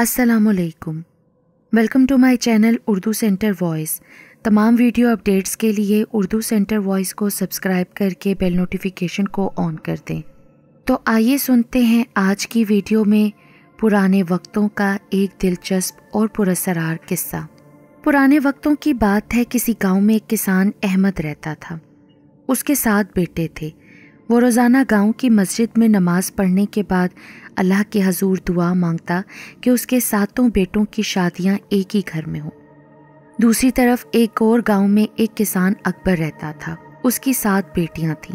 असलकुम welcome to my channel Urdu Centre Voice तमाम video updates के लिए उर्दू सेंटर वॉइस को सब्सक्राइब करके बेल नोटिफिकेशन को ऑन कर दें तो आइए सुनते हैं आज की वीडियो में पुराने वक्तों का एक दिलचस्प और पुरसरार किस्सा पुराने वक्तों की बात है किसी गांव में एक किसान अहमद रहता था उसके साथ बेटे थे वो रोज़ाना गांव की मस्जिद में नमाज़ पढ़ने के बाद अल्लाह के हजूर दुआ मांगता कि उसके सातों बेटों की शादियां एक ही घर में हों दूसरी तरफ एक और गांव में एक किसान अकबर रहता था उसकी सात बेटियां थीं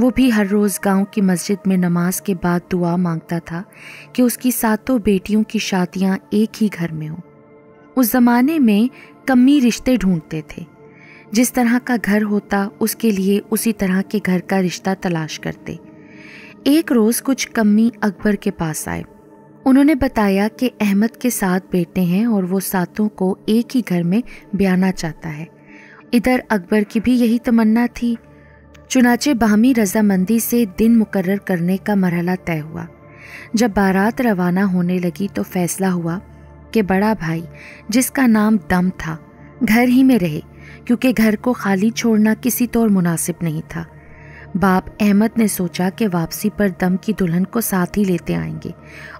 वो भी हर रोज़ गांव की मस्जिद में नमाज के बाद दुआ मांगता था कि उसकी सातों बेटियों की शादियां एक ही घर में हों उस ज़माने में कमी रिश्ते ढूंढते थे जिस तरह का घर होता उसके लिए उसी तरह के घर का रिश्ता तलाश करते एक रोज़ कुछ कमी अकबर के पास आए उन्होंने बताया कि अहमद के साथ बेटे हैं और वो सातों को एक ही घर में ब्याना चाहता है इधर अकबर की भी यही तमन्ना थी चुनाचे बाहमी रजामंदी से दिन मुकर्र करने का मरहला तय हुआ जब बारात रवाना होने लगी तो फैसला हुआ कि बड़ा भाई जिसका नाम दम था घर ही में रहे क्योंकि घर को खाली छोड़ना किसी तौर मुनासिब नहीं था बाप अहमद ने सोचा कि वापसी पर दम की दुल्हन को साथ ही लेते आएंगे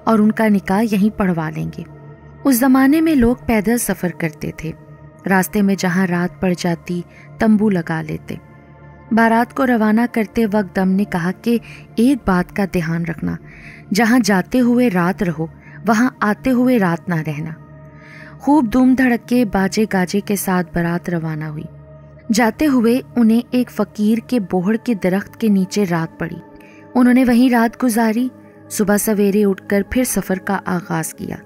और उनका निकाह यहीं पढ़वा लेंगे उस ज़माने में लोग पैदल सफ़र करते थे रास्ते में जहाँ रात पड़ जाती तंबू लगा लेते बारात को रवाना करते वक्त दम ने कहा कि एक बात का ध्यान रखना जहाँ जाते हुए रात रहो वहाँ आते हुए रात ना रहना खूब धूम धड़के बाजे गाजे के साथ बारात रवाना हुई जाते हुए उन्हें एक फकीर के बोहड़ के दरख्त के नीचे रात पड़ी उन्होंने वहीं रात गुजारी सुबह सवेरे उठकर फिर सफ़र का आगाज़ किया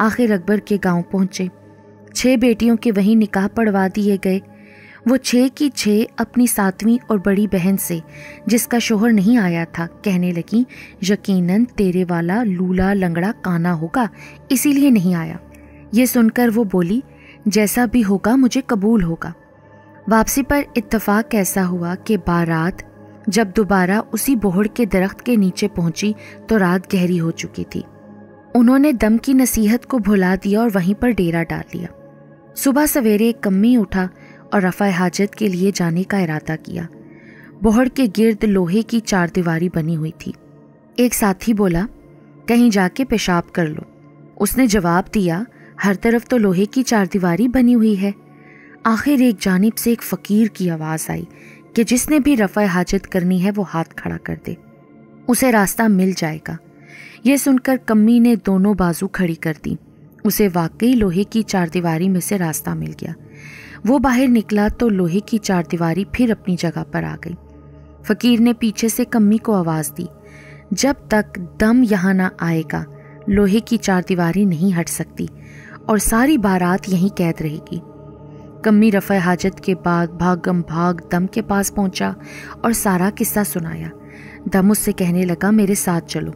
आखिर अकबर के गांव पहुंचे छः बेटियों के वहीं निकाह पढ़वा दिए गए वो छः की छः अपनी सातवीं और बड़ी बहन से जिसका शोहर नहीं आया था कहने लगी यकीनन तेरे वाला लूला लंगड़ा काना होगा इसीलिए नहीं आया ये सुनकर वो बोली जैसा भी होगा मुझे कबूल होगा वापसी पर इतफाक ऐसा हुआ कि बारात जब दोबारा उसी बोहड़ के दरख्त के नीचे पहुंची तो रात गहरी हो चुकी थी उन्होंने दम की नसीहत को भुला दिया और वहीं पर डेरा डाल लिया सुबह सवेरे एक कम्मी उठा और रफ़ा हाजत के लिए जाने का इरादा किया बोहड़ के गिर्द लोहे की चार दीवारी बनी हुई थी एक साथी बोला कहीं जाके पेशाब कर लो उसने जवाब दिया हर तरफ तो लोहे की चार दीवारी बनी हुई है आखिर एक जानिब से एक फ़कीर की आवाज़ आई कि जिसने भी रफ़ा हाजत करनी है वो हाथ खड़ा कर दे उसे रास्ता मिल जाएगा यह सुनकर कम्मी ने दोनों बाजू खड़ी कर दी उसे वाकई लोहे की चारदीवारी में से रास्ता मिल गया वो बाहर निकला तो लोहे की चारदीवारी फिर अपनी जगह पर आ गई फ़कीर ने पीछे से कम्मी को आवाज़ दी जब तक दम यहाँ ना आएगा लोहे की चारदीवारी नहीं हट सकती और सारी बारात यहीं कैद रहेगी कम्मी रफ़ हाजत के बाद भागम भाग दम के पास पहुंचा और सारा किस्सा सुनाया दम उससे कहने लगा मेरे साथ चलो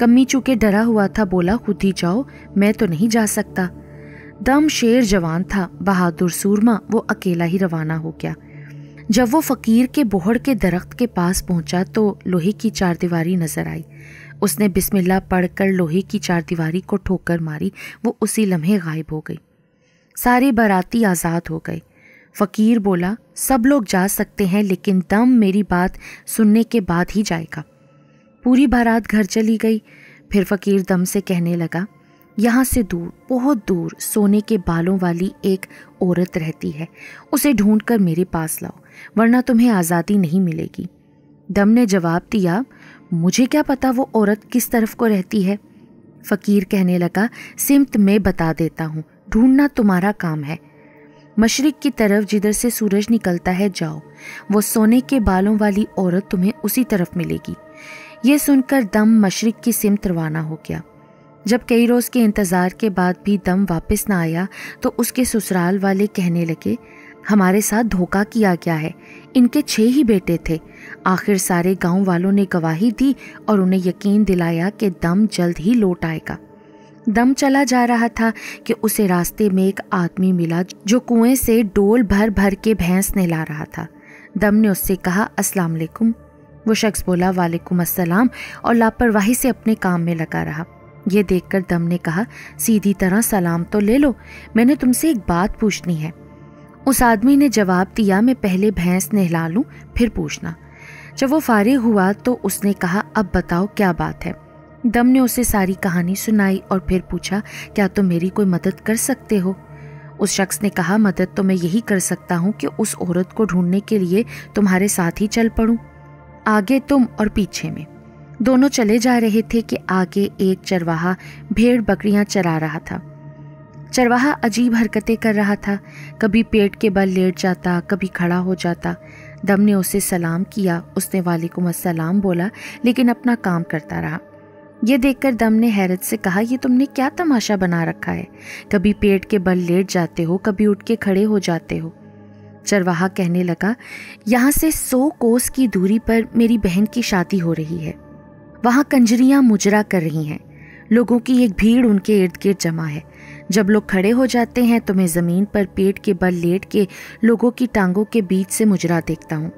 कम्मी चूँकि डरा हुआ था बोला खुद ही जाओ मैं तो नहीं जा सकता दम शेर जवान था बहादुर सूरमा वो अकेला ही रवाना हो गया जब वो फ़कीर के बोहड़ के दरख्त के पास पहुंचा तो लोहे की चारदीवारी नज़र आई उसने बिस्मिल्लाह पढ़कर लोहे की चारदीवारी को ठोकर मारी वो उसी लम्हे गायब हो गई सारे बाराती आज़ाद हो गए फ़कीर बोला सब लोग जा सकते हैं लेकिन दम मेरी बात सुनने के बाद ही जाएगा पूरी बारात घर चली गई फिर फ़कीर दम से कहने लगा यहाँ से दूर बहुत दूर सोने के बालों वाली एक औरत रहती है उसे ढूंढकर मेरे पास लाओ वरना तुम्हें आज़ादी नहीं मिलेगी दम ने जवाब दिया मुझे क्या पता वो औरत किस तरफ को रहती है फ़कीर कहने लगा सिमत मैं बता देता हूँ ढूंढना तुम्हारा काम है मशरक की तरफ जिधर से सूरज निकलता है जाओ वो सोने के बालों वाली औरत तुम्हें उसी तरफ मिलेगी ये सुनकर दम मशरक की सिमत रवाना हो गया जब कई रोज़ के इंतज़ार के बाद भी दम वापस ना आया तो उसके ससुराल वाले कहने लगे हमारे साथ धोखा किया गया है इनके छः ही बेटे थे आखिर सारे गांव वालों ने गवाही दी और उन्हें यकीन दिलाया कि दम जल्द ही लौट आएगा दम चला जा रहा था कि उसे रास्ते में एक आदमी मिला जो कुएं से डोल भर भर के भैंस नहला रहा था दम ने उससे कहा अस्सलाम वालेकुम वो शख्स बोला वालेकुम अस्सलाम और लापरवाही से अपने काम में लगा रहा यह देखकर दम ने कहा सीधी तरह सलाम तो ले लो मैंने तुमसे एक बात पूछनी है उस आदमी ने जवाब दिया मैं पहले भैंस नहला लूँ फिर पूछना जब वो फारिग हुआ तो उसने कहा अब बताओ क्या बात है दम ने उसे सारी कहानी सुनाई और फिर पूछा क्या तुम तो मेरी कोई मदद कर सकते हो उस शख्स ने कहा मदद तो मैं यही कर सकता हूँ कि उस औरत को ढूंढने के लिए तुम्हारे साथ ही चल पड़ूँ आगे तुम और पीछे में दोनों चले जा रहे थे कि आगे एक चरवाहा भेड़ बकरियां चरा रहा था चरवाहा अजीब हरकतें कर रहा था कभी पेट के बल लेट जाता कभी खड़ा हो जाता दम ने उसे सलाम किया उसने वालेकुम असलम बोला लेकिन अपना काम करता रहा ये देखकर दम ने हैरत से कहा ये तुमने क्या तमाशा बना रखा है कभी पेट के बल लेट जाते हो कभी उठ के खड़े हो जाते हो चरवाहा कहने लगा यहाँ से सौ कोस की दूरी पर मेरी बहन की शादी हो रही है वहाँ कंजरियाँ मुजरा कर रही हैं लोगों की एक भीड़ उनके इर्द गिर्द जमा है जब लोग खड़े हो जाते हैं तो मैं ज़मीन पर पेट के बल लेट के लोगों की टांगों के बीच से मुजरा देखता हूँ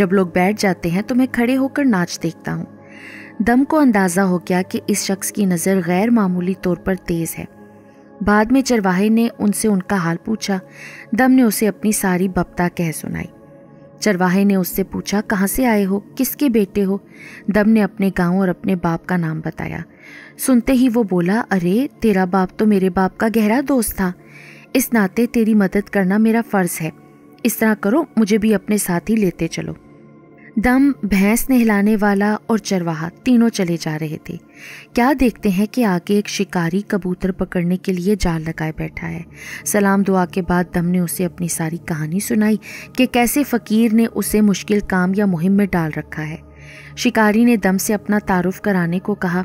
जब लोग बैठ जाते हैं तो मैं खड़े होकर नाच देखता हूँ दम को अंदाज़ा हो गया कि इस शख्स की नज़र गैर मामूली तौर पर तेज़ है बाद में चरवाहे ने उनसे उनका हाल पूछा दम ने उसे अपनी सारी बपता कह सुनाई चरवाहे ने उससे पूछा कहाँ से आए हो किसके बेटे हो दम ने अपने गांव और अपने बाप का नाम बताया सुनते ही वो बोला अरे तेरा बाप तो मेरे बाप का गहरा दोस्त था इस नाते तेरी मदद करना मेरा फ़र्ज़ है इस तरह करो मुझे भी अपने साथ ही लेते चलो दम भैंस नहलाने वाला और चरवाहा तीनों चले जा रहे थे क्या देखते हैं कि आगे एक शिकारी कबूतर पकड़ने के लिए जाल लगाए बैठा है सलाम दुआ के बाद दम ने उसे अपनी सारी कहानी सुनाई कि कैसे फ़कीर ने उसे मुश्किल काम या मुहिम में डाल रखा है शिकारी ने दम से अपना तारुफ कराने को कहा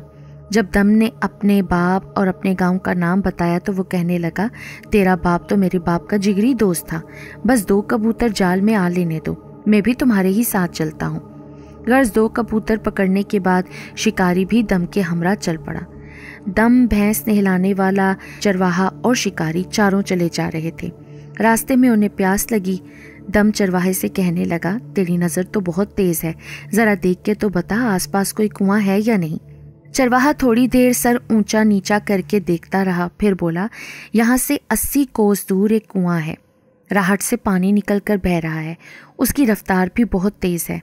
जब दम ने अपने बाप और अपने गांव का नाम बताया तो वो कहने लगा तेरा बाप तो मेरे बाप का जिगरी दोस्त था बस दो कबूतर जाल में आ लेने दो मैं भी तुम्हारे ही साथ चलता हूँ गर्ज दो कबूतर पकड़ने के बाद शिकारी भी दम के हमरा चल पड़ा दम भैंस नहलाने वाला चरवाहा और शिकारी चारों चले जा रहे थे रास्ते में उन्हें प्यास लगी दम चरवाहे से कहने लगा तेरी नज़र तो बहुत तेज़ है ज़रा देख के तो बता आसपास कोई कुआं है या नहीं चरवाहा थोड़ी देर सर ऊंचा नीचा करके देखता रहा फिर बोला यहाँ से अस्सी कोस दूर एक कुआं है राहट से पानी निकल कर बह रहा है उसकी रफ्तार भी बहुत तेज़ है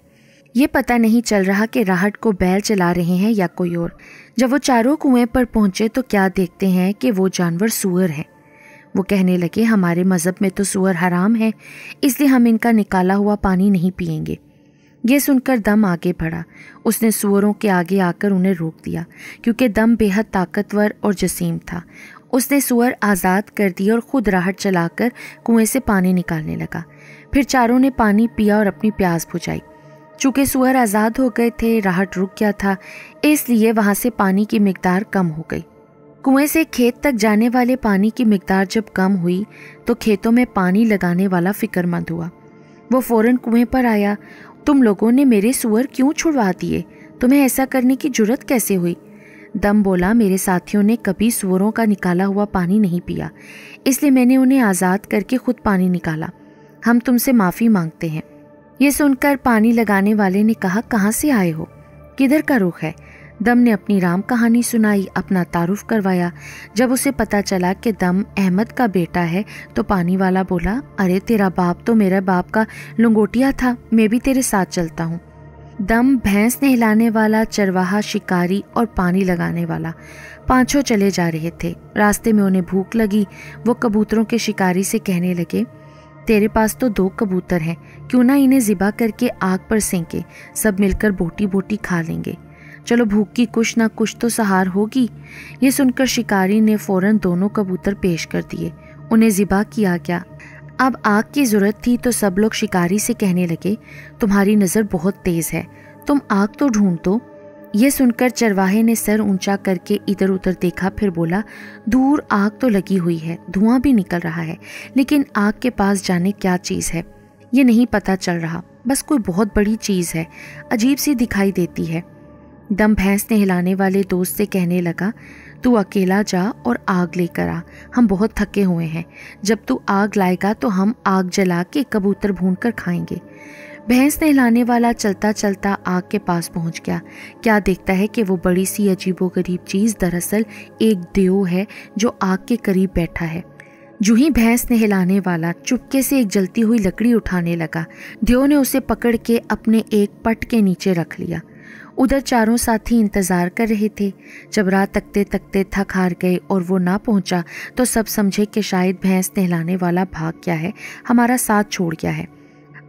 ये पता नहीं चल रहा कि राहट को बैल चला रहे हैं या कोई और जब वो चारों कुएं पर पहुंचे तो क्या देखते हैं कि वो जानवर सुअर है वो कहने लगे हमारे मज़हब में तो सुअर हराम है इसलिए हम इनका निकाला हुआ पानी नहीं पियेंगे ये सुनकर दम आगे बढ़ा उसने सुअरों के आगे आकर उन्हें रोक दिया क्योंकि दम बेहद ताकतवर और जसीम था उसने सुअर आज़ाद कर दी और खुद राहत चलाकर कुएं से पानी निकालने लगा फिर चारों ने पानी पिया और अपनी प्यास बुझाई चूँकि सुअर आज़ाद हो गए थे राहत रुक गया था इसलिए वहाँ से पानी की मकदार कम हो गई कुएं से खेत तक जाने वाले पानी की मकदार जब कम हुई तो खेतों में पानी लगाने वाला फिक्रमंद हुआ वो फौरन कुएं पर आया तुम लोगों ने मेरे सुअर क्यों छुड़वा दिए तुम्हें ऐसा करने की जरूरत कैसे हुई दम बोला मेरे साथियों ने कभी सुअरों का निकाला हुआ पानी नहीं पिया इसलिए मैंने उन्हें आज़ाद करके खुद पानी निकाला हम तुमसे माफ़ी मांगते हैं ये सुनकर पानी लगाने वाले ने कहा कहाँ से आए हो किधर का रुख है दम ने अपनी राम कहानी सुनाई अपना तारुफ करवाया जब उसे पता चला कि दम अहमद का बेटा है तो पानी वाला बोला अरे तेरा बाप तो मेरा बाप का लंगोटिया था मैं भी तेरे साथ चलता हूँ दम भैंस नहलाने वाला चरवाहा शिकारी और पानी लगाने वाला पांचों चले जा रहे थे रास्ते में उन्हें भूख लगी वो कबूतरों के शिकारी से कहने लगे तेरे पास तो दो कबूतर हैं क्यों ना इन्हें ज़िबा करके आग पर सेंके सब मिलकर बोटी बोटी खा लेंगे चलो भूख की कुछ ना कुछ तो सहार होगी ये सुनकर शिकारी ने फौरन दोनों कबूतर पेश कर दिए उन्हें ज़िबा किया गया अब आग की ज़रूरत थी तो सब लोग शिकारी से कहने लगे तुम्हारी नज़र बहुत तेज़ है तुम आग तो ढूंढ दो ये सुनकर चरवाहे ने सर ऊंचा करके इधर उधर देखा फिर बोला दूर आग तो लगी हुई है धुआं भी निकल रहा है लेकिन आग के पास जाने क्या चीज़ है ये नहीं पता चल रहा बस कोई बहुत बड़ी चीज़ है अजीब सी दिखाई देती है दम भैंस ने हिलाने वाले दोस्त से कहने लगा तू अकेला जा और आग लेकर आ हम बहुत थके हुए हैं जब तू आग लाएगा तो हम आग जला के कबूतर भून कर खाएंगे भैंस नहलाने वाला चलता चलता आग के पास पहुंच गया क्या देखता है कि वो बड़ी सी अजीबोगरीब चीज़ दरअसल एक देव है जो आग के करीब बैठा है जू ही भैंस नहलाने वाला चुपके से एक जलती हुई लकड़ी उठाने लगा देव ने उसे पकड़ के अपने एक पट के नीचे रख लिया उधर चारों साथी इंतज़ार कर रहे थे जब रात तकते तकते थक हार गए और वो ना पहुंचा तो सब समझे कि शायद भैंस नहलाने वाला भाग गया है हमारा साथ छोड़ गया है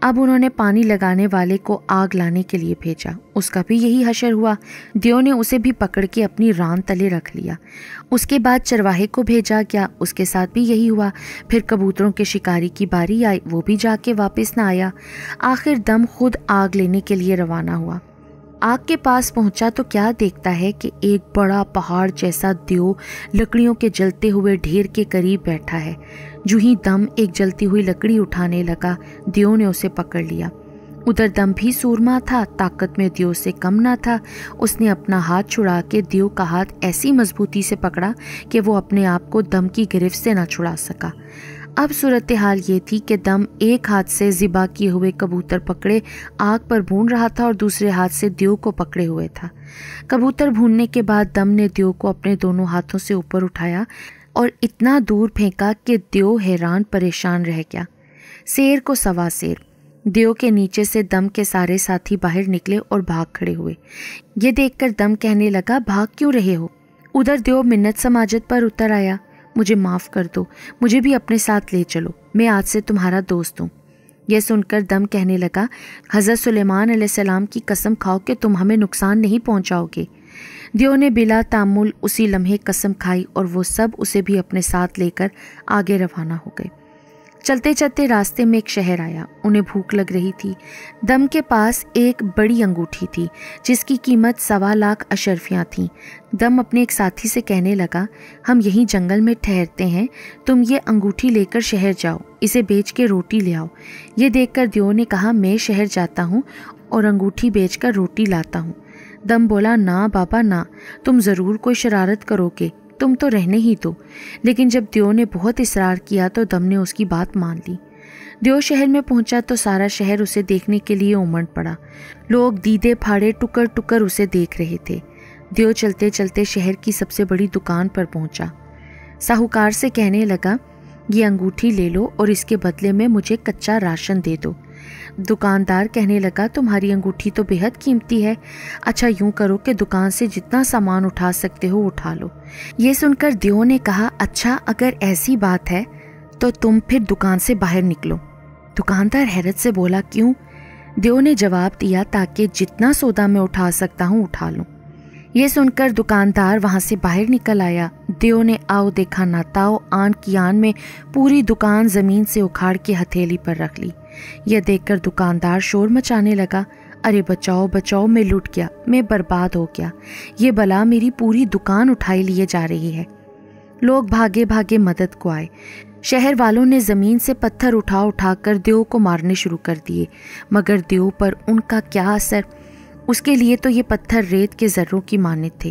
अब उन्होंने पानी लगाने वाले को आग लाने के लिए भेजा उसका भी यही हशर हुआ दियो ने उसे भी पकड़ के अपनी रान तले रख लिया उसके बाद चरवाहे को भेजा गया उसके साथ भी यही हुआ फिर कबूतरों के शिकारी की बारी आई वो भी जाके वापस ना आया आखिर दम खुद आग लेने के लिए रवाना हुआ आग के पास पहुंचा तो क्या देखता है कि एक बड़ा पहाड़ जैसा देव लकड़ियों के जलते हुए ढेर के करीब बैठा है जू ही दम एक जलती हुई लकड़ी उठाने लगा दियो ने उसे पकड़ लिया उधर दम भी सूरमा था ताकत में दियो से कम ना था उसने अपना हाथ छुड़ा के दियो का हाथ ऐसी मजबूती से पकड़ा कि वो अपने आप को दम की गिरफ्त से ना छुड़ा सका अब सूरत हाल ये थी कि दम एक हाथ से ज़िबा किए हुए कबूतर पकड़े आग पर भून रहा था और दूसरे हाथ से दियो को पकड़े हुए था कबूतर भूनने के बाद दम ने दियो को अपने दोनों हाथों से ऊपर उठाया और इतना दूर फेंका कि दियो हैरान परेशान रह गया शेर को सवा शेर दियो के नीचे से दम के सारे साथी बाहर निकले और भाग खड़े हुए ये देखकर दम कहने लगा भाग क्यों रहे हो उधर दियो मिन्नत समाजत पर उतर आया मुझे माफ़ कर दो मुझे भी अपने साथ ले चलो मैं आज से तुम्हारा दोस्त हूँ यह सुनकर दम कहने लगा हज़रत सुलेमान सलाम की कसम खाओ कि तुम हमें नुकसान नहीं पहुँचाओगे दियो ने बिला तामुल उसी लम्हे कसम खाई और वो सब उसे भी अपने साथ लेकर आगे रवाना हो गए चलते चलते रास्ते में एक शहर आया उन्हें भूख लग रही थी दम के पास एक बड़ी अंगूठी थी जिसकी कीमत सवा लाख अशरफियाँ थीं दम अपने एक साथी से कहने लगा हम यहीं जंगल में ठहरते हैं तुम ये अंगूठी लेकर शहर जाओ इसे बेच के रोटी ले आओ ये देखकर दियो ने कहा मैं शहर जाता हूँ और अंगूठी बेचकर रोटी लाता हूँ दम बोला ना बाबा ना तुम ज़रूर कोई शरारत करोगे तुम तो रहने ही दो लेकिन जब दियो ने बहुत इसरार किया तो दम ने उसकी बात मान ली दियो शहर में पहुंचा तो सारा शहर उसे देखने के लिए उमड़ पड़ा लोग दीदे फाड़े टुकर टुकर उसे देख रहे थे दियो चलते चलते शहर की सबसे बड़ी दुकान पर पहुंचा साहूकार से कहने लगा ये अंगूठी ले लो और इसके बदले में मुझे कच्चा राशन दे दो दुकानदार कहने लगा तुम्हारी अंगूठी तो बेहद कीमती है अच्छा यूं करो कि दुकान से जितना सामान उठा सकते हो उठा लो ये सुनकर दियो ने कहा अच्छा अगर ऐसी बात है तो तुम फिर दुकान से बाहर निकलो दुकानदार हैरत से बोला क्यों दियो ने जवाब दिया ताकि जितना सौदा मैं उठा सकता हूँ उठा लूँ ये सुनकर दुकानदार वहाँ से बाहर निकल आया दियो ने आओ देखा नाताओ आन की आन में पूरी दुकान ज़मीन से उखाड़ के हथेली पर रख ली यह देखकर दुकानदार शोर मचाने लगा अरे बचाओ बचाओ मैं लूट गया मैं बर्बाद हो गया ये बला मेरी पूरी दुकान उठाई लिए जा रही है लोग भागे भागे मदद को आए शहर वालों ने ज़मीन से पत्थर उठा उठा कर देव को मारने शुरू कर दिए मगर देव पर उनका क्या असर उसके लिए तो ये पत्थर रेत के जर्रों की मानित थे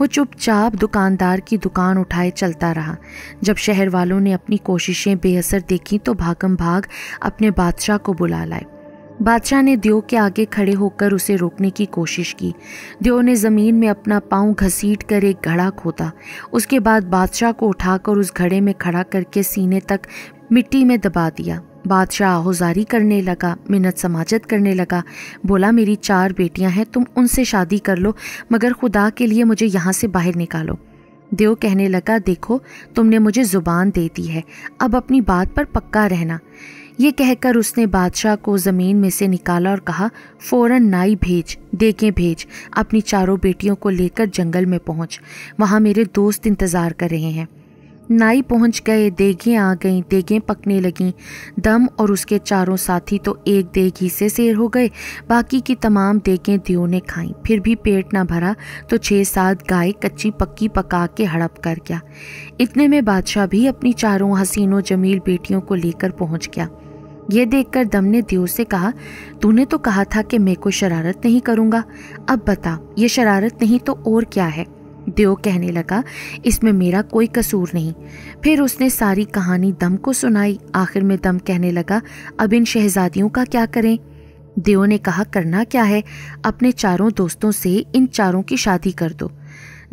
वो चुपचाप दुकानदार की दुकान उठाए चलता रहा जब शहर वालों ने अपनी कोशिशें बेअसर देखी तो भागम भाग अपने बादशाह को बुला लाए बादशाह ने दियो के आगे खड़े होकर उसे रोकने की कोशिश की दियो ने ज़मीन में अपना पाँव घसीट कर एक घड़ा खोदा उसके बाद बादशाह को उठाकर उस घड़े में खड़ा करके सीने तक मिट्टी में दबा दिया बादशाह आहुजारी करने लगा मिन्नत समाजत करने लगा बोला मेरी चार बेटियां हैं तुम उनसे शादी कर लो मगर खुदा के लिए मुझे यहाँ से बाहर निकालो देव कहने लगा देखो तुमने मुझे ज़ुबान दे दी है अब अपनी बात पर पक्का रहना ये कहकर उसने बादशाह को ज़मीन में से निकाला और कहा फ़ौरन नाई भेज देखें भेज अपनी चारों बेटियों को लेकर जंगल में पहुंच वहाँ मेरे दोस्त इंतज़ार कर रहे हैं नाई पहुंच गए देगें आ गईं देगें पकने लगी दम और उसके चारों साथी तो एक देग ही से शेर हो गए बाकी की तमाम देगें दियो ने खाई फिर भी पेट ना भरा तो छः सात गाय कच्ची पक्की पका के हड़प कर गया इतने में बादशाह भी अपनी चारों हसीनों जमील बेटियों को लेकर पहुंच गया ये देखकर दम ने दियो से कहा तूने तो कहा था कि मैं कोई शरारत नहीं करूँगा अब बता ये शरारत नहीं तो और क्या है देव कहने लगा इसमें मेरा कोई कसूर नहीं फिर उसने सारी कहानी दम को सुनाई आखिर में दम कहने लगा अब इन शहजादियों का क्या करें देव ने कहा करना क्या है अपने चारों दोस्तों से इन चारों की शादी कर दो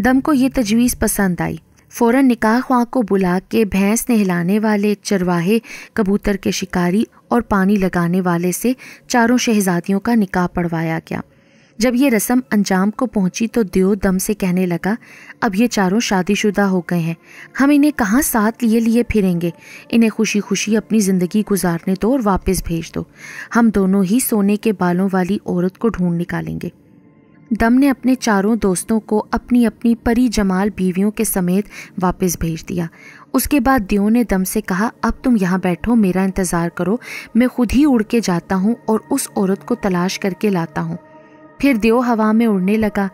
दम को ये तजवीज़ पसंद आई फ़ौरन निकाह ख्वा को बुला के भैंस नहलाने वाले चरवाहे कबूतर के शिकारी और पानी लगाने वाले से चारों शहजादियों का निकाह पढ़वाया गया जब ये रस्म अंजाम को पहुंची तो देव दम से कहने लगा अब ये चारों शादीशुदा हो गए हैं हम इन्हें कहाँ साथ लिए लिए फिरेंगे इन्हें खुशी खुशी अपनी ज़िंदगी गुजारने दो और वापस भेज दो हम दोनों ही सोने के बालों वाली औरत को ढूंढ निकालेंगे दम ने अपने चारों दोस्तों को अपनी अपनी परी जमाल बीवियों के समेत वापस भेज दिया उसके बाद दियो ने दम से कहा अब तुम यहाँ बैठो मेरा इंतज़ार करो मैं खुद ही उड़ के जाता हूँ और उस औरत को तलाश करके लाता हूँ फिर देव हवा में उड़ने लगा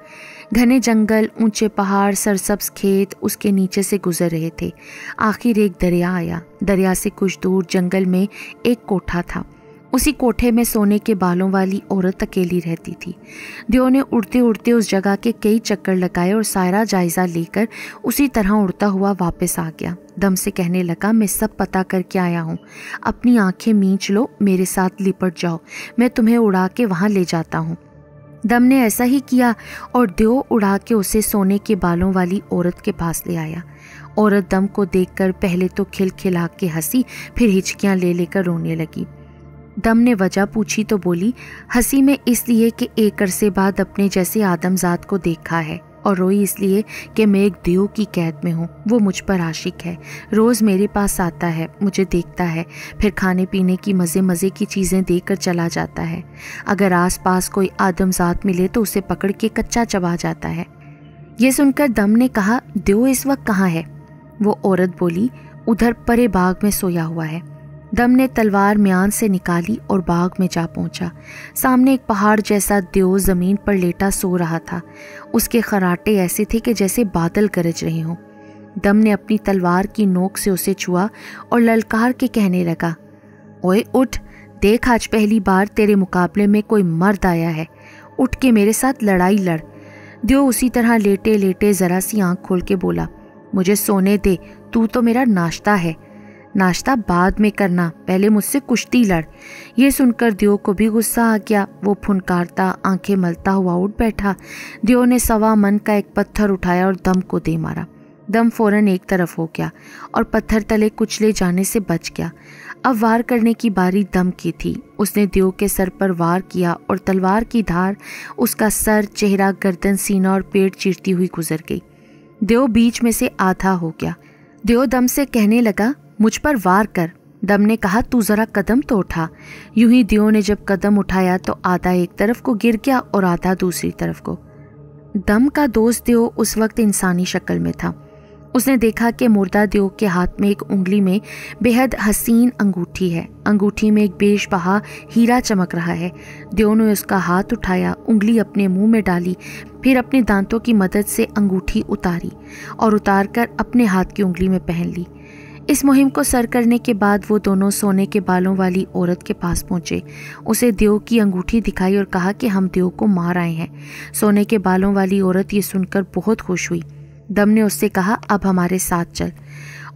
घने जंगल ऊंचे पहाड़ सरसब्स खेत उसके नीचे से गुजर रहे थे आखिर एक दरिया आया दरिया से कुछ दूर जंगल में एक कोठा था उसी कोठे में सोने के बालों वाली औरत अकेली रहती थी दियो ने उड़ते उड़ते उस जगह के कई चक्कर लगाए और सारा जायज़ा लेकर उसी तरह उड़ता हुआ वापस आ गया दम से कहने लगा मैं सब पता करके आया हूँ अपनी आंखें मींच लो मेरे साथ लिपट जाओ मैं तुम्हें उड़ा के वहाँ ले जाता हूँ दम ने ऐसा ही किया और ड्यो उड़ा के उसे सोने के बालों वाली औरत के पास ले आया औरत दम को देखकर पहले तो खिल खिला के हंसी फिर हिचकियाँ ले लेकर रोने लगी दम ने वजह पूछी तो बोली हंसी में इसलिए कि एक अरसे बाद अपने जैसे आदमजात को देखा है और रोई इसलिए कि मैं एक देव की कैद में हूँ वो मुझ पर आशिक है रोज़ मेरे पास आता है मुझे देखता है फिर खाने पीने की मज़े मज़े की चीज़ें देकर चला जाता है अगर आस पास कोई आदमजात मिले तो उसे पकड़ के कच्चा चबा जाता है ये सुनकर दम ने कहा देव इस वक्त कहाँ है वो औरत बोली उधर परे बाग में सोया हुआ है दम ने तलवार म्यान से निकाली और बाग में जा पहुंचा सामने एक पहाड़ जैसा देव जमीन पर लेटा सो रहा था उसके खराटे ऐसे थे कि जैसे बादल गरज रहे हों दम ने अपनी तलवार की नोक से उसे छुआ और ललकार के कहने लगा ओए उठ देख आज पहली बार तेरे मुकाबले में कोई मर्द आया है उठ के मेरे साथ लड़ाई लड़ दियो उसी तरह लेटे लेटे ज़रा सी आंख खोल के बोला मुझे सोने दे तू तो मेरा नाश्ता है नाश्ता बाद में करना पहले मुझसे कुश्ती लड़ ये सुनकर दियो को भी गुस्सा आ गया वो फुनकारता आंखें मलता हुआ उठ बैठा दियो ने सवा मन का एक पत्थर उठाया और दम को दे मारा दम फौरन एक तरफ हो गया और पत्थर तले कुचले जाने से बच गया अब वार करने की बारी दम की थी उसने दियो के सर पर वार किया और तलवार की धार उसका सर चेहरा गर्दन सीना और पेट चीरती हुई गुजर गई देव बीच में से आधा हो गया देव दम से कहने लगा मुझ पर वार कर दम ने कहा तू जरा कदम तो उठा यूं ही दियो ने जब कदम उठाया तो आधा एक तरफ को गिर गया और आधा दूसरी तरफ को दम का दोस्त दियो उस वक्त इंसानी शक्ल में था उसने देखा कि मुर्दा दियो के हाथ में एक उंगली में बेहद हसीन अंगूठी है अंगूठी में एक बेश बहा हीरा चमक रहा है दियो ने उसका हाथ उठाया उंगली अपने मुंह में डाली फिर अपने दांतों की मदद से अंगूठी उतारी और उतार कर अपने हाथ की उंगली में पहन ली इस मुहिम को सर करने के बाद वो दोनों सोने के बालों वाली औरत के पास पहुंचे उसे देव की अंगूठी दिखाई और कहा कि हम देव को मार आए हैं सोने के बालों वाली औरत ये सुनकर बहुत खुश हुई दम ने उससे कहा अब हमारे साथ चल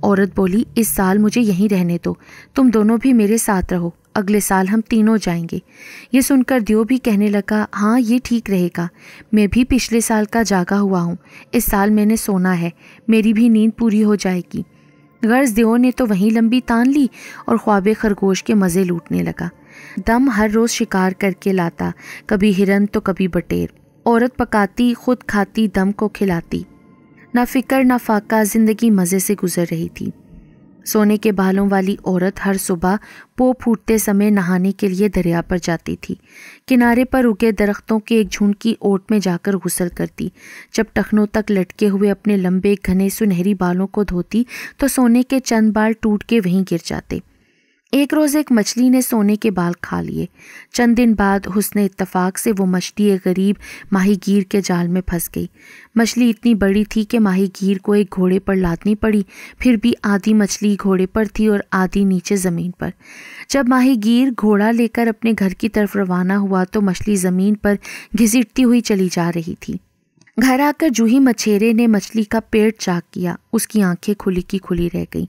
औरत बोली इस साल मुझे यहीं रहने दो तुम दोनों भी मेरे साथ रहो अगले साल हम तीनों जाएंगे ये सुनकर दियो भी कहने लगा हाँ ये ठीक रहेगा मैं भी पिछले साल का जागा हुआ हूँ इस साल मैंने सोना है मेरी भी नींद पूरी हो जाएगी गर्ज देओ ने तो वहीं लंबी तान ली और ख्वाब खरगोश के मज़े लूटने लगा दम हर रोज़ शिकार करके लाता कभी हिरन तो कभी बटेर औरत पकाती खुद खाती दम को खिलाती ना फिक्र ना फाका ज़िंदगी मज़े से गुजर रही थी सोने के बालों वाली औरत हर सुबह पो फूटते समय नहाने के लिए दरिया पर जाती थी किनारे पर उगे दरख्तों के एक झुंड की ओट में जाकर गुसल करती जब टखनों तक लटके हुए अपने लंबे घने सुनहरी बालों को धोती तो सोने के चंद बाल टूट के वहीं गिर जाते एक रोज़ एक मछली ने सोने के बाल खा लिए चंद दिन बाद हुसन इतफाक से वो मछली गरीब माहीगीर के जाल में फंस गई मछली इतनी बड़ी थी कि माहीगीर को एक घोड़े पर लादनी पड़ी फिर भी आधी मछली घोड़े पर थी और आधी नीचे ज़मीन पर जब माहीगीर घोड़ा लेकर अपने घर की तरफ रवाना हुआ तो मछली ज़मीन पर घिसटती हुई चली जा रही थी घर आकर जूही मछेरे ने मछली का पेट चाक किया उसकी आंखें खुली की खुली रह गईं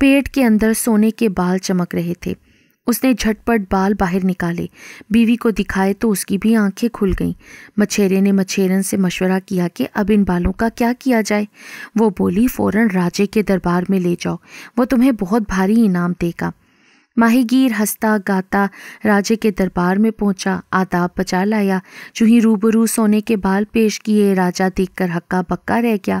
पेट के अंदर सोने के बाल चमक रहे थे उसने झटपट बाल बाहर निकाले बीवी को दिखाए तो उसकी भी आंखें खुल गईं मछेरे ने मछेरन से मशवरा किया कि अब इन बालों का क्या किया जाए वो बोली फ़ौरन राजे के दरबार में ले जाओ वो तुम्हें बहुत भारी इनाम देगा माहिगीर हंसता गाता राजे के दरबार में पहुंचा आदाब बचा लाया जूही रूबरू सोने के बाल पेश किए राजा देखकर हक्का बक्का रह गया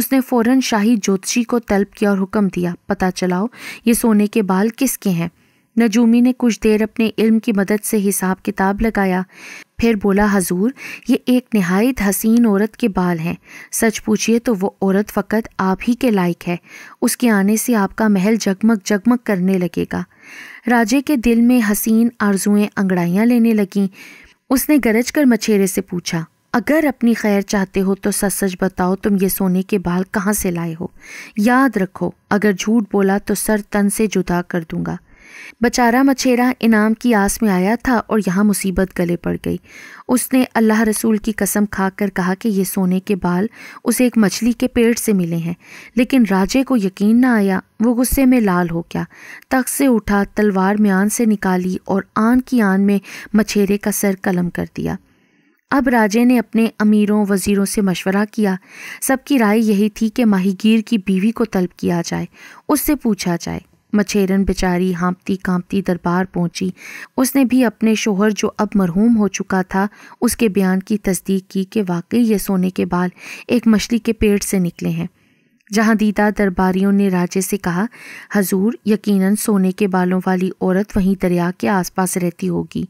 उसने फौरन शाही ज्योतिषी को तलब किया और हुक्म दिया पता चलाओ ये सोने के बाल किसके हैं नजूमी ने कुछ देर अपने इल्म की मदद से हिसाब किताब लगाया फिर बोला हजूर ये एक नहायत हसीन औरत के बाल हैं सच पूछिए तो वो औरत फ़कत आप ही के लायक है उसके आने से आपका महल जगमग जगमग करने लगेगा राजे के दिल में हसीन आरजुएं अंगड़ाइयाँ लेने लगीं उसने गरज कर मछेरे से पूछा अगर अपनी खैर चाहते हो तो सच सच बताओ तुम ये सोने के बाल कहाँ से लाए हो याद रखो अगर झूठ बोला तो सर तन से जुदा कर दूंगा बचारा मछेरा इनाम की आस में आया था और यहाँ मुसीबत गले पड़ गई उसने अल्लाह रसूल की कसम खाकर कहा कि ये सोने के बाल उसे एक मछली के पेड़ से मिले हैं लेकिन राजे को यकीन ना आया वो गुस्से में लाल हो गया तख से उठा तलवार म्यान से निकाली और आन की आन में मछेरे का सर कलम कर दिया अब राजे ने अपने अमीरों वज़ीरों से मशवरा किया सबकी राय यही थी कि माहिगीर की बीवी को तलब किया जाए उससे पूछा जाए मछेरन बेचारी हाँपती कांपती दरबार पहुंची उसने भी अपने शोहर जो अब मरहूम हो चुका था उसके बयान की तस्दीक की कि वाकई ये सोने के बाल एक मछली के पेट से निकले हैं जहां दीदा दरबारियों ने राजे से कहा हजूर यकीनन सोने के बालों वाली औरत वहीं दरिया के आसपास रहती होगी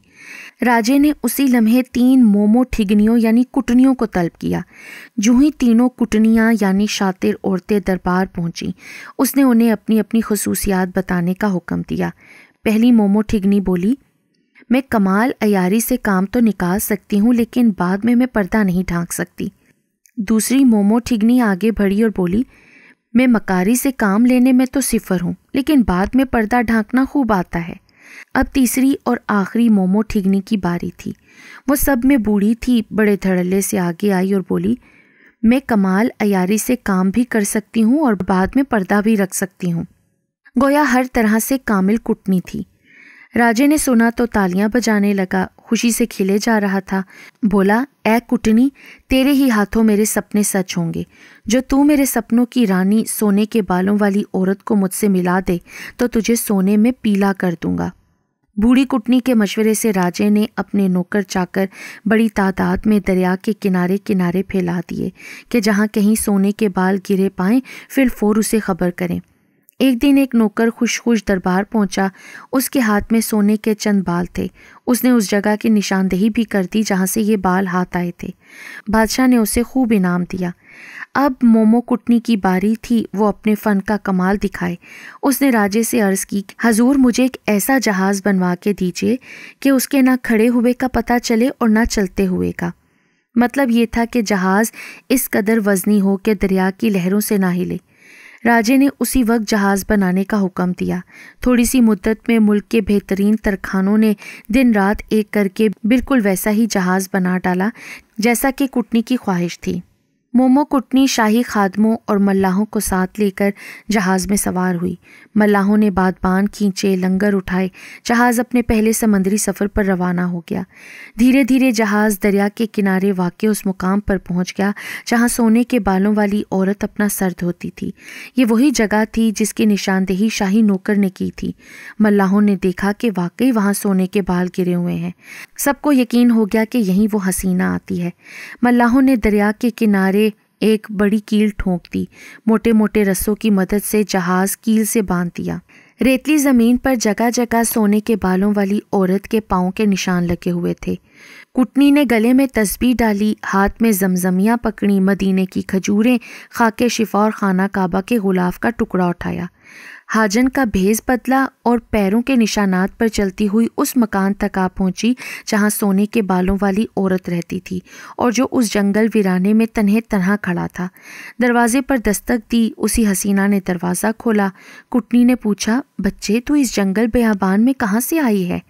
राजे ने उसी लम्हे तीन मोमो ठिगनियों यानी कुटनियों को तलब किया जूँ ही तीनों कुटनियाँ यानी शातिर औरतें दरबार पहुंची उसने उन्हें अपनी अपनी खसूसियात बताने का हुक्म दिया पहली मोमो ठिगनी बोली मैं कमाल अयारी से काम तो निकाल सकती हूँ लेकिन बाद में मैं पर्दा नहीं ढांक सकती दूसरी मोमो ठिगनी आगे बढ़ी और बोली मैं मकारी से काम लेने में तो सिफर हूँ लेकिन बाद में पर्दा ढांकना खूब आता है अब तीसरी और आखिरी मोमो ठीकने की बारी थी वो सब में बूढ़ी थी बड़े धड़ल्ले से आगे आई और बोली मैं कमाल अयारी से काम भी कर सकती हूँ और बाद में पर्दा भी रख सकती हूँ गोया हर तरह से कामिल कुटनी थी राजे ने सुना तो तालियां बजाने लगा खुशी से खिले जा रहा था बोला ए कुटनी तेरे ही हाथों मेरे सपने सच होंगे जो तू मेरे सपनों की रानी सोने के बालों वाली औरत को मुझसे मिला दे तो तुझे सोने में पीला कर दूंगा बूढ़ी कुटनी के मशवरे से राजे ने अपने नौकर चाकर बड़ी तादाद में दरिया के किनारे किनारे फैला दिए कि जहाँ कहीं सोने के बाल गिरे पाएँ फिर फोर उसे खबर करें एक दिन एक नौकर खुश खुश दरबार पहुंचा उसके हाथ में सोने के चंद बाल थे उसने उस जगह की निशानदेही भी कर दी जहाँ से ये बाल हाथ आए थे बादशाह ने उसे खूब इनाम दिया अब मोमो कुटनी की बारी थी वो अपने फ़न का कमाल दिखाए उसने राजे से अर्ज़ की हजूर मुझे एक ऐसा जहाज़ बनवा के दीजिए कि उसके ना खड़े हुए का पता चले और ना चलते हुए का मतलब ये था कि जहाज़ इस कदर वजनी हो कि दरिया की लहरों से ना हिले राजे ने उसी वक्त जहाज़ बनाने का हुक्म दिया थोड़ी सी मुद्दत में मुल्क के बेहतरीन तरखानों ने दिन रात एक करके बिल्कुल वैसा ही जहाज़ बना डाला जैसा कि कुटनी की ख्वाहिश थी मोमो कुटनी शाही खादमों और मल्लाहों को साथ लेकर जहाज़ में सवार हुई मल्लाहों ने बादबान खींचे लंगर उठाए जहाज़ अपने पहले समंदरी सफ़र पर रवाना हो गया धीरे धीरे जहाज़ दरिया के किनारे वाक़ उस मुकाम पर पहुंच गया जहां सोने के बालों वाली औरत अपना सर धोती थी ये वही जगह थी जिसकी निशानदेही शाही नौकर ने की थी मल्लाहों ने देखा कि वाकई वहाँ सोने के बाल गिरे हुए हैं सबको यकीन हो गया कि यहीं वो हसीना आती है मल्लाहों ने दरिया के किनारे एक बड़ी कील ठोंक दी मोटे मोटे रस्सों की मदद से जहाज कील से बांध दिया रेतली ज़मीन पर जगह जगह सोने के बालों वाली औरत के पाओ के निशान लगे हुए थे कुटनी ने गले में तस्बी डाली हाथ में जमजमिया पकड़ी मदीने की खजूरें खाके शिफा और खाना काबा के गुलाफ का टुकड़ा उठाया हाजन का भेज बदला और पैरों के निशानात पर चलती हुई उस मकान तक आ पहुंची जहां सोने के बालों वाली औरत रहती थी और जो उस जंगल वीराने में तनहे तनह खड़ा था दरवाजे पर दस्तक दी उसी हसीना ने दरवाज़ा खोला कुटनी ने पूछा बच्चे तू इस जंगल बेहबान में कहाँ से आई है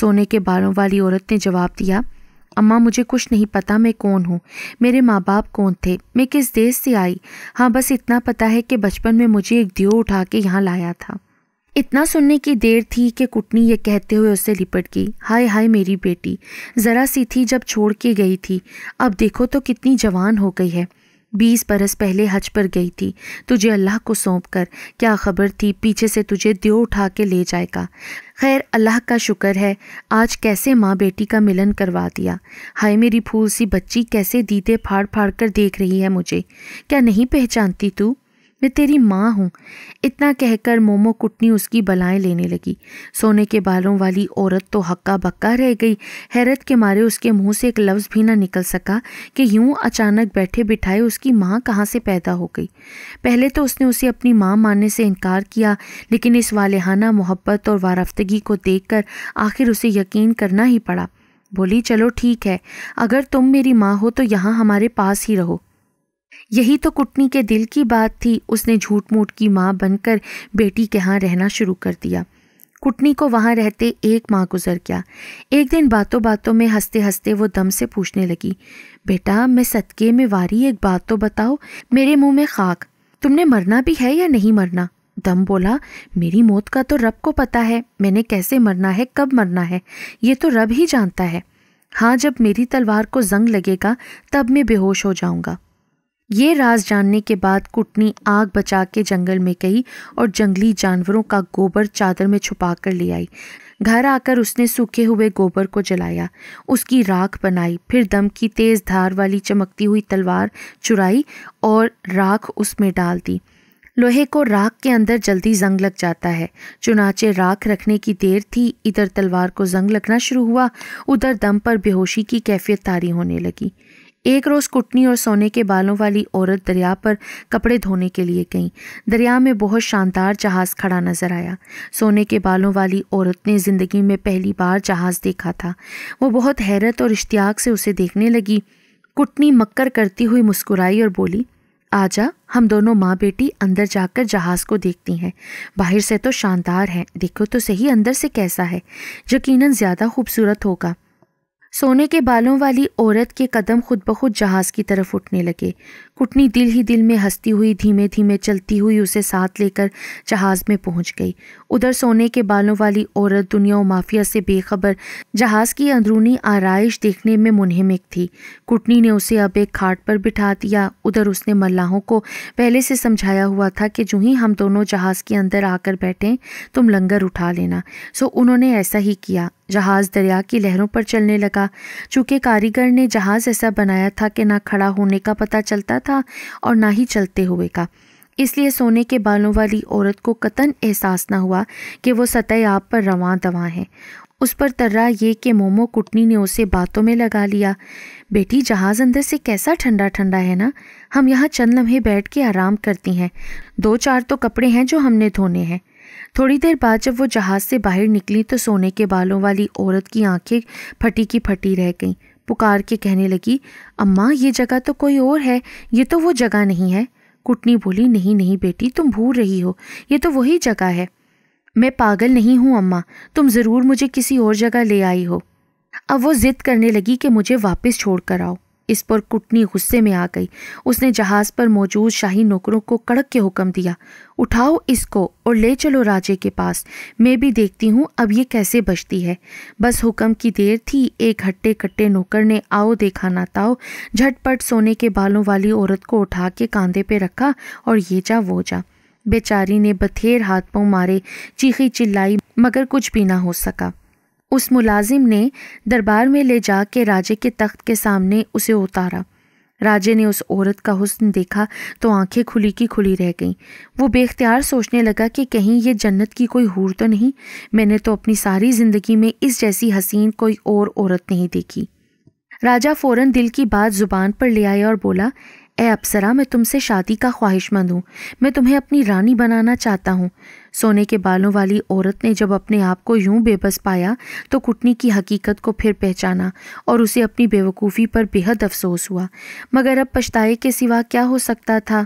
सोने के बालों वाली औरत ने जवाब दिया अम्मा मुझे कुछ नहीं पता मैं कौन हूँ मेरे माँ बाप कौन थे मैं किस देश से आई हाँ बस इतना पता है कि बचपन में मुझे एक दियो उठा के यहाँ लाया था इतना सुनने की देर थी कि कुटनी ये कहते हुए उससे लिपट गई हाय हाय मेरी बेटी ज़रा सी थी जब छोड़ के गई थी अब देखो तो कितनी जवान हो गई है बीस बरस पहले हज पर गई थी तुझे अल्लाह को सौंप कर क्या खबर थी पीछे से तुझे दियो उठा के ले जाएगा खैर अल्लाह का शुक्र है आज कैसे माँ बेटी का मिलन करवा दिया हाय मेरी फूल सी बच्ची कैसे दीदे फाड़ फाड़ कर देख रही है मुझे क्या नहीं पहचानती तू मैं तेरी माँ हूँ इतना कहकर मोमो कुटनी उसकी बलाएं लेने लगी सोने के बालों वाली औरत तो हक्का बक्का रह गई हैरत के मारे उसके मुंह से एक लफ्ज़ भी ना निकल सका कि यूं अचानक बैठे बिठाए उसकी माँ कहाँ से पैदा हो गई पहले तो उसने उसे अपनी माँ मानने से इनकार किया लेकिन इस वालहाना मोहब्बत और वारफ्तगी को कर आखिर उसे यकीन करना ही पड़ा बोली चलो ठीक है अगर तुम मेरी माँ हो तो यहाँ हमारे पास ही रहो यही तो कुटनी के दिल की बात थी उसने झूठ मूठ की माँ बनकर बेटी के यहाँ रहना शुरू कर दिया कुटनी को वहाँ रहते एक माँ गुजर गया एक दिन बातों बातों में हंसते हंसते वो दम से पूछने लगी बेटा मैं सदके में वारी एक बात तो बताओ मेरे मुंह में खाक तुमने मरना भी है या नहीं मरना दम बोला मेरी मौत का तो रब को पता है मैंने कैसे मरना है कब मरना है ये तो रब ही जानता है हाँ जब मेरी तलवार को जंग लगेगा तब मैं बेहोश हो जाऊंगा ये राज जानने के बाद कुटनी आग बचा के जंगल में गई और जंगली जानवरों का गोबर चादर में छुपा कर ले आई घर आकर उसने सूखे हुए गोबर को जलाया उसकी राख बनाई फिर दम की तेज धार वाली चमकती हुई तलवार चुराई और राख उसमें डाल दी लोहे को राख के अंदर जल्दी जंग लग जाता है चुनाचे राख रखने की देर थी इधर तलवार को जंग लगना शुरू हुआ उधर दम पर बेहोशी की कैफियत तारी होने लगी एक रोज़ कुटनी और सोने के बालों वाली औरत दरिया पर कपड़े धोने के लिए गई दरिया में बहुत शानदार जहाज़ खड़ा नज़र आया सोने के बालों वाली औरत ने ज़िंदगी में पहली बार जहाज़ देखा था वो बहुत हैरत और इश्तियाक से उसे देखने लगी कुटनी मक्कर करती हुई मुस्कुराई और बोली आजा हम दोनों माँ बेटी अंदर जाकर जहाज़ को देखती हैं बाहर से तो शानदार है देखो तो सही अंदर से कैसा है यकीनन ज़्यादा खूबसूरत होगा सोने के बालों वाली औरत के कदम खुद ब खुद जहाज़ की तरफ उठने लगे कुटनी दिल ही दिल में हंसती हुई धीमे धीमे चलती हुई उसे साथ लेकर जहाज़ में पहुंच गई उधर सोने के बालों वाली औरत दुनिया और माफिया से बेखबर जहाज़ की अंदरूनी आरइश देखने में मुनहमिक थी कुटनी ने उसे अब एक खाट पर बिठा दिया उधर उसने मल्लाहों को पहले से समझाया हुआ था कि जूँ ही हम दोनों जहाज़ के अंदर आकर बैठें तुम लंगर उठा लेना सो उन्होंने ऐसा ही किया जहाज़ दरिया की लहरों पर चलने लगा चूँकि कारीगर ने जहाज़ ऐसा बनाया था कि ना खड़ा होने का पता चलता था और ना ही चलते हुए का इसलिए सोने के बालों वाली औरत को कतन एहसास ना हुआ कि वो सतह आप पर रवान दवा है उस पर तर्रा ये कि मोमो कुटनी ने उसे बातों में लगा लिया बेटी जहाज़ अंदर से कैसा ठंडा ठंडा है ना हम यहाँ चंद लम्हे बैठ के आराम करती हैं दो चार तो कपड़े हैं जो हमने धोने हैं थोड़ी देर बाद जब वो जहाज़ से बाहर निकली तो सोने के बालों वाली औरत की आंखें फटी की फटी रह गईं पुकार के कहने लगी अम्मा ये जगह तो कोई और है ये तो वो जगह नहीं है कुटनी बोली नहीं नहीं बेटी तुम भूल रही हो ये तो वही जगह है मैं पागल नहीं हूँ अम्मा तुम ज़रूर मुझे किसी और जगह ले आई हो अब वो ज़िद करने लगी कि मुझे वापस छोड़ कर आओ इस पर कुटनी गुस्से में आ गई उसने जहाज पर मौजूद शाही नौकरों को कड़क के हुक्म दिया उठाओ इसको और ले चलो राजे के पास मैं भी देखती हूँ अब ये कैसे बचती है बस हुक्म की देर थी एक हट्टे कट्टे नौकर ने आओ देखा ना ताओ झटपट सोने के बालों वाली औरत को उठा के कांधे पे रखा और ये जा वो जा बेचारी ने बथेर हाथ पों मारे चीखी चिल्लाई मगर कुछ भी ना हो सका उस मुलाजिम ने दरबार में ले जा के राजे के तख्त के सामने उसे उतारा राजे ने उस औरत का हुस्न देखा तो आंखें खुली की खुली रह गईं वो बेख्तियार सोचने लगा कि कहीं ये जन्नत की कोई हूर तो नहीं मैंने तो अपनी सारी ज़िंदगी में इस जैसी हसीन कोई और औरत नहीं देखी राजा फ़ौरन दिल की बात ज़ुबान पर ले आया और बोला ए अप्सरा मैं तुमसे शादी का ख्वाहिशमंद हूँ मैं तुम्हें अपनी रानी बनाना चाहता हूँ सोने के बालों वाली औरत ने जब अपने आप को यूं बेबस पाया तो कुटनी की हकीकत को फिर पहचाना और उसे अपनी बेवकूफ़ी पर बेहद अफसोस हुआ मगर अब पछताए के सिवा क्या हो सकता था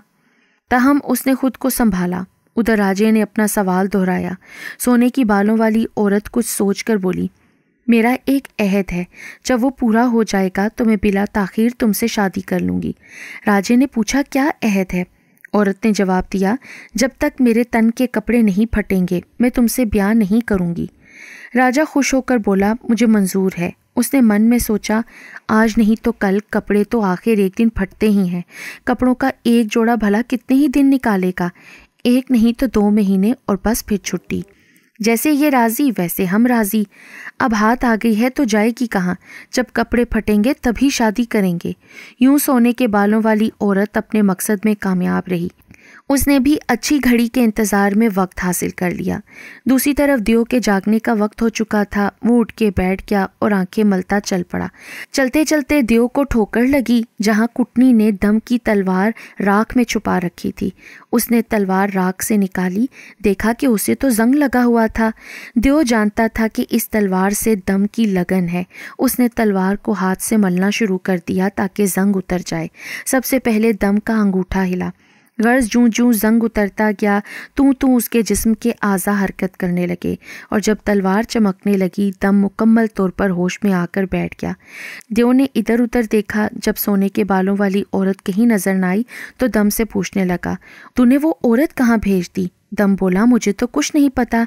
तहम उसने खुद को संभाला उधर राजे ने अपना सवाल दोहराया सोने की बालों वाली औरत कुछ सोचकर बोली मेरा एक अहद है जब वो पूरा हो जाएगा तो मैं बिला ताखिर तुमसे शादी कर लूँगी राजे ने पूछा क्या अहद है औरत ने जवाब दिया जब तक मेरे तन के कपड़े नहीं फटेंगे मैं तुमसे ब्याह नहीं करूँगी राजा खुश होकर बोला मुझे मंजूर है उसने मन में सोचा आज नहीं तो कल कपड़े तो आखिर एक दिन फटते ही हैं कपड़ों का एक जोड़ा भला कितने ही दिन निकालेगा एक नहीं तो दो महीने और बस फिर छुट्टी जैसे ये राज़ी वैसे हम राज़ी अब हाथ आ गई है तो जाएगी कहाँ जब कपड़े फटेंगे तभी शादी करेंगे यूं सोने के बालों वाली औरत अपने मकसद में कामयाब रही उसने भी अच्छी घड़ी के इंतज़ार में वक्त हासिल कर लिया दूसरी तरफ दियो के जागने का वक्त हो चुका था वो उठ के बैठ गया और आंखें मलता चल पड़ा चलते चलते दियो को ठोकर लगी जहां कुटनी ने दम की तलवार राख में छुपा रखी थी उसने तलवार राख से निकाली देखा कि उसे तो जंग लगा हुआ था दियो जानता था कि इस तलवार से दम की लगन है उसने तलवार को हाथ से मलना शुरू कर दिया ताकि जंग उतर जाए सबसे पहले दम का अंगूठा हिला गर्ज जूं जूं जंग उतरता गया तू तू उसके जिस्म के आज़ा हरकत करने लगे और जब तलवार चमकने लगी दम मुकम्मल तौर पर होश में आकर बैठ गया देव ने इधर उधर देखा जब सोने के बालों वाली औरत कहीं नज़र न आई तो दम से पूछने लगा तूने वो औरत कहाँ भेज दी दम बोला मुझे तो कुछ नहीं पता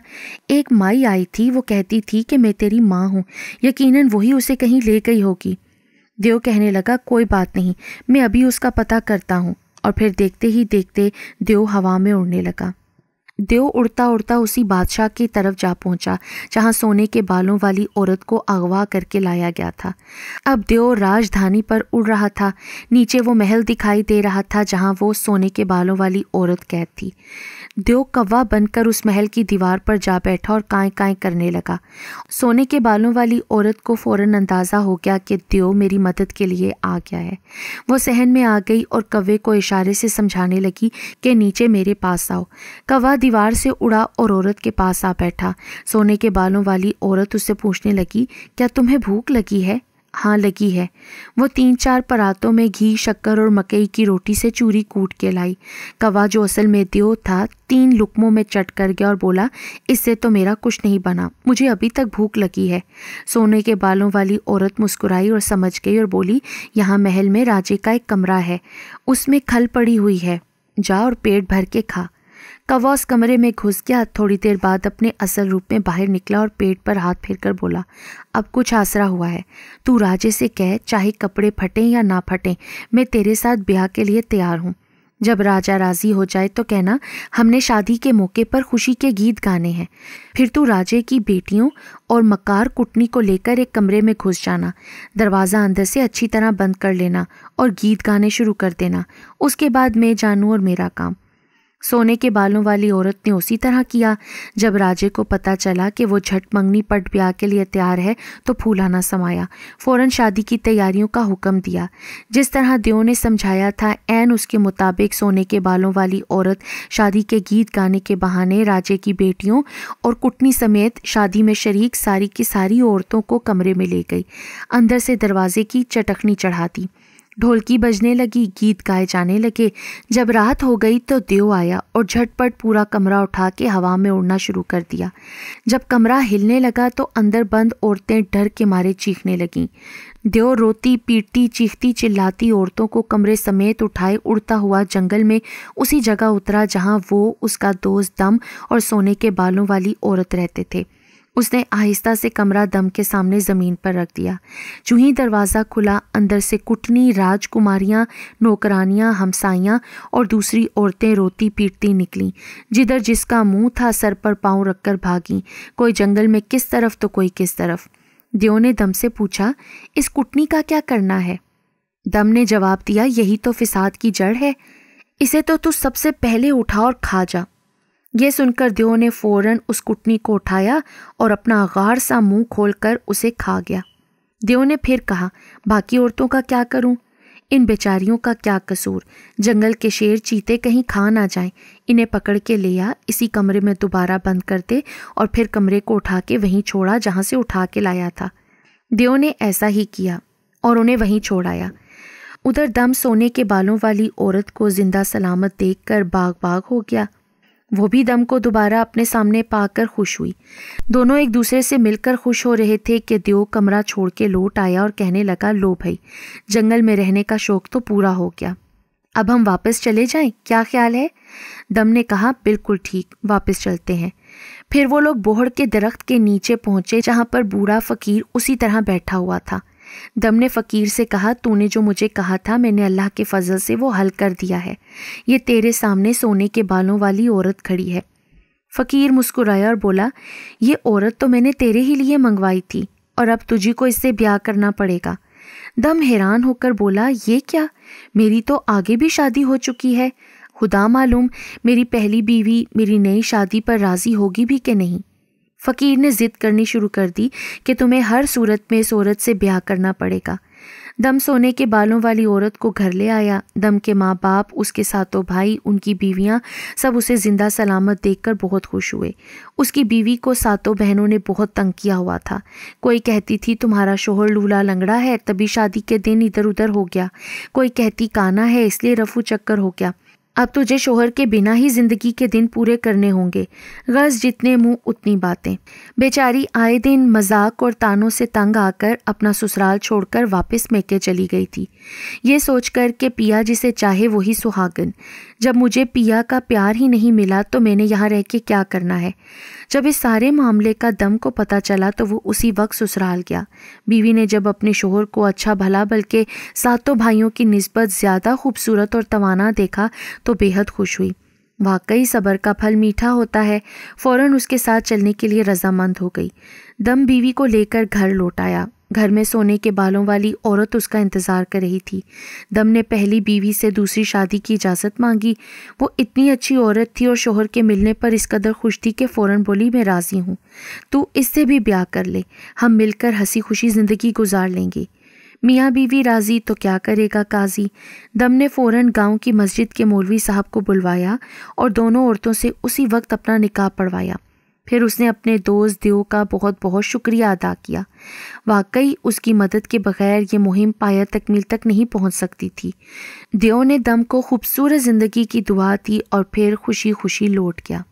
एक माई आई थी वो कहती थी कि मैं तेरी माँ हूँ यकीनन वही उसे कहीं ले गई होगी देव कहने लगा कोई बात नहीं मैं अभी उसका पता करता हूँ और फिर देखते ही देखते देव हवा में उड़ने लगा देव उड़ता उड़ता उसी बादशाह की तरफ जा पहुंचा जहां सोने के बालों वाली औरत को अगवा करके लाया गया था अब देव राजधानी पर उड़ रहा था नीचे वो महल दिखाई दे रहा था जहां वो सोने के बालों वाली औरत कैद थी देव कौवा बनकर उस महल की दीवार पर जा बैठा और काय काय करने लगा सोने के बालों वाली औरत को फौरन अंदाज़ा हो गया कि देव मेरी मदद के लिए आ गया है वो सहन में आ गई और कवे को इशारे से समझाने लगी कि नीचे मेरे पास आओ कौवा दीवार से उड़ा और औरत के पास आ बैठा सोने के बालों वाली औरत उससे पूछने लगी क्या तुम्हें भूख लगी है हाँ लगी है वो तीन चार परातों में घी शक्कर और मकई की रोटी से चूरी कूट के लाई कवा जो असल में दियो था तीन लुकमों में चट कर गया और बोला इससे तो मेरा कुछ नहीं बना मुझे अभी तक भूख लगी है सोने के बालों वाली औरत मुस्कुराई और समझ गई और बोली यहाँ महल में राजे का एक कमरा है उसमें खल पड़ी हुई है जा और पेट भर के खा कवॉस कमरे में घुस गया थोड़ी देर बाद अपने असल रूप में बाहर निकला और पेट पर हाथ फेर कर बोला अब कुछ आसरा हुआ है तू राजे से कह चाहे कपड़े फटें या ना फटें मैं तेरे साथ ब्याह के लिए तैयार हूँ जब राजा राजी हो जाए तो कहना हमने शादी के मौके पर खुशी के गीत गाने हैं फिर तू राजे की बेटियों और मकार कुटनी को लेकर एक कमरे में घुस जाना दरवाज़ा अंदर से अच्छी तरह बंद कर लेना और गीत गाने शुरू कर देना उसके बाद मैं जानूँ और मेरा काम सोने के बालों वाली औरत ने उसी तरह किया जब राजे को पता चला कि वो झट मंगनी पट ब्याह के लिए तैयार है तो फूलाना समाया फ़ौरन शादी की तैयारियों का हुक्म दिया जिस तरह देव ने समझाया था एन उसके मुताबिक सोने के बालों वाली औरत शादी के गीत गाने के बहाने राजे की बेटियों और कुटनी समेत शादी में शरीक सारी की सारी औरतों को कमरे में ले गई अंदर से दरवाजे की चटकनी चढ़ा दी ढोलकी बजने लगी गीत गाए जाने लगे जब रात हो गई तो देव आया और झटपट पूरा कमरा उठा के हवा में उड़ना शुरू कर दिया जब कमरा हिलने लगा तो अंदर बंद औरतें डर के मारे चीखने लगीं देव रोती पीटती चीखती चिल्लाती औरतों को कमरे समेत उठाए उड़ता हुआ जंगल में उसी जगह उतरा जहाँ वो उसका दोस्त दम और सोने के बालों वाली औरत रहते थे उसने आहिस्ता से कमरा दम के सामने ज़मीन पर रख दिया जूही दरवाज़ा खुला अंदर से कुटनी राजकुमारियाँ नौकरानियाँ हमसाइयाँ और दूसरी औरतें रोती पीटती निकलीं जिधर जिसका मुंह था सर पर पाँव रखकर भागीं कोई जंगल में किस तरफ तो कोई किस तरफ देव ने दम से पूछा इस कुटनी का क्या करना है दम ने जवाब दिया यही तो फिसाद की जड़ है इसे तो तू सबसे पहले उठा और खा जा ये सुनकर देव ने फौरन उस कुटनी को उठाया और अपना गार सा मुंह खोलकर उसे खा गया देव ने फिर कहा बाकी औरतों का क्या करूं इन बेचारियों का क्या कसूर जंगल के शेर चीते कहीं खा ना जाए इन्हें पकड़ के ले आ इसी कमरे में दोबारा बंद करते और फिर कमरे को उठा के वहीं छोड़ा जहाँ से उठा के लाया था देव ने ऐसा ही किया और उन्हें वहीं छोड़ाया उधर दम सोने के बालों वाली औरत को जिंदा सलामत देखकर बाग बाग हो गया वो भी दम को दोबारा अपने सामने पाकर खुश हुई दोनों एक दूसरे से मिलकर खुश हो रहे थे कि देव कमरा छोड़ के लौट आया और कहने लगा लो भाई जंगल में रहने का शौक तो पूरा हो गया अब हम वापस चले जाएं क्या ख्याल है दम ने कहा बिल्कुल ठीक वापस चलते हैं फिर वो लोग बोहड़ के दरख्त के नीचे पहुंचे जहां पर बूढ़ा फकीर उसी तरह बैठा हुआ था दम ने फ़कीर से कहा तूने जो मुझे कहा था मैंने अल्लाह के फजल से वो हल कर दिया है ये तेरे सामने सोने के बालों वाली औरत खड़ी है फ़कीर मुस्कुराया और बोला ये औरत तो मैंने तेरे ही लिए मंगवाई थी और अब तुझी को इससे ब्याह करना पड़ेगा दम हैरान होकर बोला ये क्या मेरी तो आगे भी शादी हो चुकी है खुदा मालूम मेरी पहली बीवी मेरी नई शादी पर राज़ी होगी भी कि नहीं फ़कीर ने ज़िद करनी शुरू कर दी कि तुम्हें हर सूरत में इस औरत से ब्याह करना पड़ेगा दम सोने के बालों वाली औरत को घर ले आया दम के माँ बाप उसके सातों भाई उनकी बीवियाँ सब उसे ज़िंदा सलामत देखकर बहुत खुश हुए उसकी बीवी को सातों बहनों ने बहुत तंग किया हुआ था कोई कहती थी तुम्हारा शोहर लूला लंगड़ा है तभी शादी के दिन इधर उधर हो गया कोई कहती काना है इसलिए रफू चक्कर हो गया अब तुझे शोहर के बिना ही जिंदगी के दिन पूरे करने होंगे गर्ज जितने मुंह उतनी बातें बेचारी आए दिन मजाक और तानों से तंग आकर अपना ससुराल छोड़कर वापस मेके चली गई थी ये सोचकर कि पिया जिसे चाहे वही सुहागन जब मुझे पिया का प्यार ही नहीं मिला तो मैंने यहाँ रह के क्या करना है जब इस सारे मामले का दम को पता चला तो वो उसी वक्त ससुराल गया बीवी ने जब अपने शोहर को अच्छा भला बल्कि सातों भाइयों की नस्बत ज़्यादा खूबसूरत और तवाना देखा तो बेहद खुश हुई वाकई सबर का फल मीठा होता है फौरन उसके साथ चलने के लिए रजामंद हो गई दम बीवी को लेकर घर लौट आया घर में सोने के बालों वाली औरत उसका इंतज़ार कर रही थी दम ने पहली बीवी से दूसरी शादी की इजाज़त मांगी वो इतनी अच्छी औरत थी और शोहर के मिलने पर इस कदर खुश थी कि फ़ौरन बोली मैं राज़ी हूँ तू इससे भी ब्याह कर ले हम मिलकर हंसी खुशी ज़िंदगी गुजार लेंगे मियाँ बीवी राजी तो क्या करेगा काजी दम ने फ़ौरन गांव की मस्जिद के मौलवी साहब को बुलवाया और दोनों औरतों से उसी वक्त अपना निकाह पढ़वाया फिर उसने अपने दोस्त देव का बहुत बहुत शुक्रिया अदा किया वाकई उसकी मदद के बगैर ये मुहिम पाया तकमील तक नहीं पहुंच सकती थी देव ने दम को खूबसूरत ज़िंदगी की दुआ दी और फिर खुशी खुशी लौट गया